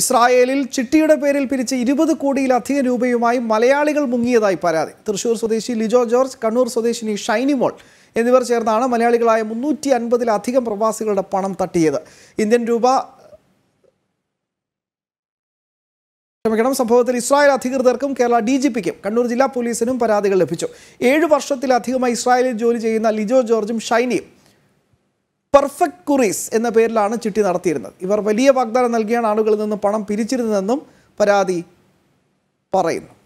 ഇസ്രായേലിൽ ചിട്ടിയുടെ പേരിൽ പിരിച്ച് ഇരുപത് കോടിയിലധികം രൂപയുമായി മലയാളികൾ മുങ്ങിയതായി പരാതി തൃശൂർ സ്വദേശി ലിജോ ജോർജ് കണ്ണൂർ സ്വദേശിനി ഷൈനി മോൾ എന്നിവർ ചേർന്നാണ് മലയാളികളായ മുന്നൂറ്റി അൻപതിലധികം പ്രവാസികളുടെ പണം തട്ടിയത് ഇന്ത്യൻ രൂപ ക്ഷമിക്കണം സംഭവത്തിൽ ഇസ്രായേൽ അധികൃതർക്കും കേരള ഡി ജി പിക്കും കണ്ണൂർ ജില്ലാ പോലീസിനും പരാതികൾ ലഭിച്ചു ഏഴ് വർഷത്തിലധികമായി ഇസ്രായേലിൽ ജോലി ചെയ്യുന്ന ലിജോ ജോർജും ഷൈനിയും പെർഫെക്റ്റ് കുറീസ് എന്ന പേരിലാണ് ചിട്ടി നടത്തിയിരുന്നത് ഇവർ വലിയ വാഗ്ദാനം നൽകിയാണ് ആളുകളിൽ നിന്ന് പണം പിരിച്ചിരുന്നതെന്നും പരാതി പറയുന്നു